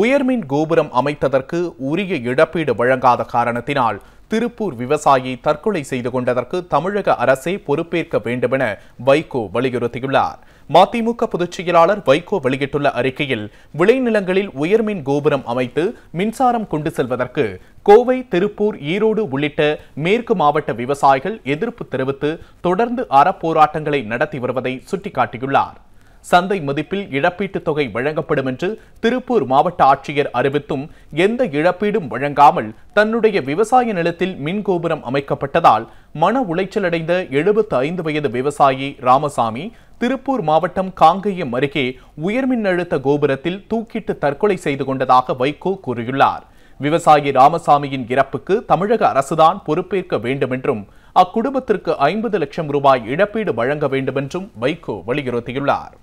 உயர்மின் கோபுரம் அமைத்ததற்கு உரிய இழப்பீடு வழங்காத காரணத்தினால் திருப்பூர் விவசாயி தற்கொலை செய்து கொண்டதற்கு தமிழக அரசே பொறுப்பேற்க வேண்டுமென வைகோ வலியுறுத்தியுள்ளார் மதிமுக பொதுச் செயலாளர் வைகோ வெளியிட்டுள்ள அறிக்கையில் விளைநிலங்களில் உயர்மின் கோபுரம் அமைத்து மின்சாரம் கொண்டு செல்வதற்கு கோவை திருப்பூர் ஈரோடு உள்ளிட்ட மேற்கு மாவட்ட விவசாயிகள் எதிர்ப்பு தெரிவித்து தொடர்ந்து அறப்போராட்டங்களை நடத்தி வருவதை சுட்டிக்காட்டியுள்ளார் சந்தை மதிப்பில் இழப்பீட்டுத் தொகை வழங்கப்படும் என்று திருப்பூர் மாவட்ட ஆட்சியர் அறிவித்தும் எந்த இழப்பீடும் வழங்காமல் தன்னுடைய விவசாய நிலத்தில் மின்கோபுரம் அமைக்கப்பட்டதால் மன உளைச்சலடைந்த எழுபத்து ஐந்து வயது விவசாயி ராமசாமி திருப்பூர் மாவட்டம் காங்கேயம் அருகே உயர்மின் அழுத்த கோபுரத்தில் தூக்கிட்டு தற்கொலை செய்து கொண்டதாக வைகோ கூறியுள்ளார் விவசாயி ராமசாமியின் இறப்புக்கு தமிழக அரசுதான் பொறுப்பேற்க வேண்டுமென்றும் அக்குடும்பத்திற்கு ஐம்பது லட்சம் ரூபாய் இழப்பீடு வழங்க வேண்டுமென்றும் வைகோ வலியுறுத்தியுள்ளார்